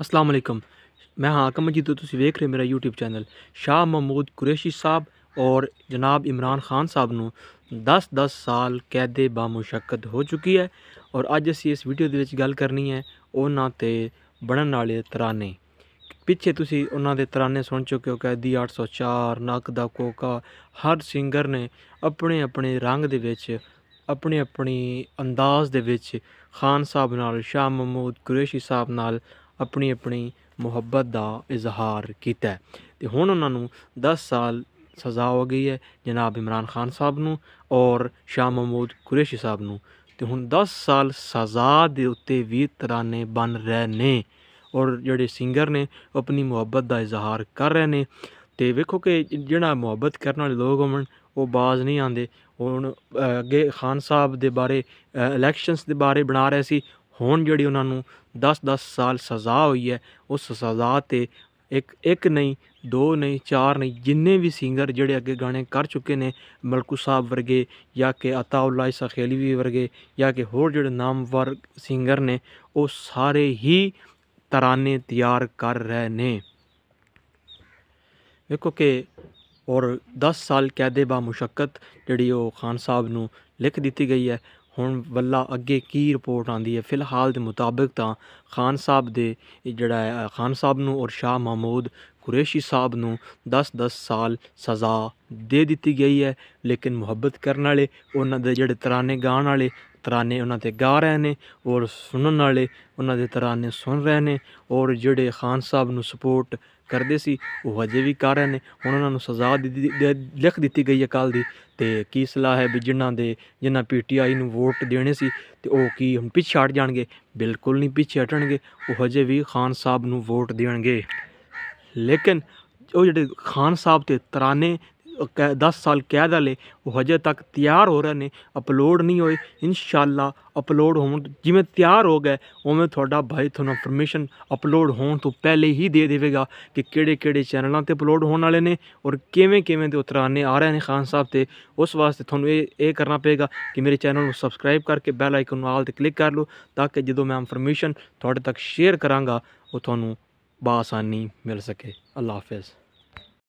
ਅਸਲਾਮ ਅਲੈਕਮ ਹਾਂ हाकम ਜੀ ਤੋਂ ਤੁਸੀਂ ਵੇਖ ਰਹੇ ਮੇਰਾ YouTube ਚੈਨਲ ਸ਼ਾਹ ਮਹਮੂਦ ਕੁਰੈਸ਼ੀ ਸਾਹਿਬ ਔਰ ਜਨਾਬ ਇਮਰਾਨ ਖਾਨ ਸਾਹਿਬ ਨੂੰ 10-10 ਸਾਲ ਕੈਦੇ ਬਾਮੁਸ਼ਕਤ ਹੋ ਚੁੱਕੀ ਹੈ ਔਰ ਅੱਜ ਅਸੀਂ ਇਸ ਵੀਡੀਓ ਦੇ ਵਿੱਚ ਗੱਲ ਕਰਨੀ ਹੈ ਉਹਨਾਂ ਤੇ ਬਣਨ ਵਾਲੇ ਤਰਾਨੇ ਪਿੱਛੇ ਤੁਸੀਂ ਉਹਨਾਂ ਦੇ ਤਰਾਨੇ ਸੁਣ ਚੁੱਕੇ ਹੋ ਕੈਦੀ 804 ਨੱਕ ਦਾ ਕੋਕਾ ਹਰ ਸਿੰਗਰ ਨੇ ਆਪਣੇ ਆਪਣੇ ਰੰਗ ਦੇ ਵਿੱਚ ਆਪਣੇ ਆਪਣੀ ਅੰਦਾਜ਼ ਦੇ ਵਿੱਚ ਖਾਨ ਸਾਹਿਬ ਨਾਲ ਸ਼ਾਹ ਮਹਮੂਦ ਕੁਰੈਸ਼ੀ ਸਾਹਿਬ ਨਾਲ ਆਪਣੀ ਆਪਣੀ ਮੁਹੱਬਤ ਦਾ ਇਜ਼ਹਾਰ ਕੀਤਾ ਤੇ ਹੁਣ ਉਹਨਾਂ ਨੂੰ 10 ਸਾਲ ਸਜ਼ਾ ਹੋ ਗਈ ਹੈ ਜਨਾਬ ਇਮਰਾਨ ਖਾਨ ਸਾਹਿਬ ਨੂੰ ਔਰ ਸ਼ਾਹ ਮਹਮੂਦ ਕੁਰੇਸ਼ੀ ਸਾਹਿਬ ਨੂੰ ਤੇ ਹੁਣ 10 ਸਾਲ ਸਜ਼ਾ ਦੇ ਉੱਤੇ ਵੀ ਤਰਾਨੇ ਬਣ ਰਹੇ ਨੇ ਔਰ ਜਿਹੜੇ ਸਿੰਗਰ ਨੇ ਆਪਣੀ ਮੁਹੱਬਤ ਦਾ ਇਜ਼ਹਾਰ ਕਰ ਰਹੇ ਨੇ ਤੇ ਵੇਖੋ ਕਿ ਜਿਹੜਾ ਮੁਹੱਬਤ ਕਰਨ ਵਾਲੇ ਲੋਕ ਹੋਣ ਉਹ ਬਾਜ਼ ਨਹੀਂ ਆਂਦੇ ਹੁਣ ਅੱਗੇ ਖਾਨ ਸਾਹਿਬ ਦੇ ਬਾਰੇ ਇਲੈਕਸ਼ਨਸ ਦੇ ਬਾਰੇ ਬਣਾ ਰਹੇ ਸੀ हूँ जी उन्होंने दस दस साल सज़ा हुई है उस सज़ा तो एक एक नहीं दो नहीं चार नहीं जिन्हें भी सिंगर जोड़े अगर गाने कर चुके हैं मलकू साहब वर्गे या कि अताउल्ला सखेलवी वर्गे या कि होर जो नामवर सिंगर ने वो सारे ही तराने तैयार कर रहे हैं देखो कि और दस साल कैदे बा मुशक्कत जी खान साहब न लिख दी गई है हूँ वाला अगे की रिपोर्ट आँदी है फिलहाल के मुताबिक तो खान साहब दे जड़ा खान साहब न और शाह महमूद कुरेशी साहब न दस दस साल सज़ा दे दी गई है लेकिन मुहब्बत करने वाले उन्होंने जोड़े तराने गाने वाले ਤਰਾਨੇ ਉਹਨਾਂ ਤੇ ਗਾ ਰਹੇ ਨੇ ਔਰ ਸੁਣਨ ਵਾਲੇ ਉਹਨਾਂ ਦੇ ਤਰਾਨੇ ਸੁਣ ਰਹੇ ਨੇ ਔਰ ਜਿਹੜੇ ਖਾਨ ਸਾਹਿਬ ਨੂੰ ਸਪੋਰਟ ਕਰਦੇ ਸੀ ਉਹ ਅਜੇ ਵੀ ਕਰ ਰਹੇ ਨੇ ਹੁਣ ਉਹਨਾਂ ਨੂੰ ਸਜ਼ਾ ਲਿਖ ਦਿੱਤੀ ਗਈ ਹੈ ਕੱਲ ਦੀ ਤੇ ਕੀ ਸਲਾਹ ਹੈ ਵੀ ਜਿਨ੍ਹਾਂ ਦੇ ਜਿਨ੍ਹਾਂ ਪੀਟੀਆਈ ਨੂੰ ਵੋਟ ਦੇਣੇ ਸੀ ਤੇ ਉਹ ਕੀ ਹੁਣ ਪਿੱਛੇ ਛੱਡ ਜਾਣਗੇ ਬਿਲਕੁਲ ਨਹੀਂ ਪਿੱਛੇ ਹਟਣਗੇ ਉਹ ਅਜੇ ਵੀ ਖਾਨ ਸਾਹਿਬ ਨੂੰ ਵੋਟ ਦੇਣਗੇ ਲੇਕਿਨ ਉਹ ਜਿਹੜੇ ਖਾਨ ਸਾਹਿਬ ਤੇ ਤਰਾਨੇ 10 ਸਾਲ ਕੈਦ ਵਾਲੇ ਉਹ ਹਜੇ ਤੱਕ ਤਿਆਰ ਹੋ ਰਹੇ ਨੇ ਅਪਲੋਡ ਨਹੀਂ ਹੋਏ ਇਨਸ਼ਾਅੱਲਾ ਅਪਲੋਡ ਹੋਣ ਜਿਵੇਂ ਤਿਆਰ ਹੋ ਗਏ ਉਵੇਂ ਤੁਹਾਡਾ ਭਾਈ ਤੁਹਾਨੂੰ ਪਰਮਿਸ਼ਨ ਅਪਲੋਡ ਹੋਣ ਤੋਂ ਪਹਿਲੇ ਹੀ ਦੇ ਦੇਵੇਗਾ ਕਿ ਕਿਹੜੇ ਕਿਹੜੇ ਚੈਨਲਾਂ ਤੇ ਅਪਲੋਡ ਹੋਣ ਵਾਲੇ ਨੇ ਔਰ ਕਿਵੇਂ ਕਿਵੇਂ ਦੇ ਉਤਰਾਨੇ ਆ ਰਹੇ ਨੇ ਖਾਨ ਸਾਹਿਬ ਤੇ ਉਸ ਵਾਸਤੇ ਤੁਹਾਨੂੰ ਇਹ ਇਹ ਕਰਨਾ ਪਏਗਾ ਕਿ ਮੇਰੇ ਚੈਨਲ ਨੂੰ ਸਬਸਕ੍ਰਾਈਬ ਕਰਕੇ ਬੈਲ ਆਈਕਨ ਨੂੰ ਆਲ ਤੇ ਕਲਿੱਕ ਕਰ ਲਓ ਤਾਂ ਕਿ ਜਦੋਂ ਮੈਂ ਪਰਮਿਸ਼ਨ ਤੁਹਾਡੇ ਤੱਕ ਸ਼ੇਅਰ ਕਰਾਂਗਾ ਉਹ ਤੁਹਾਨੂੰ ਬਾਸਾਨੀ ਮਿਲ ਸਕੇ ਅੱਲਾ ਹਾਫਿਜ਼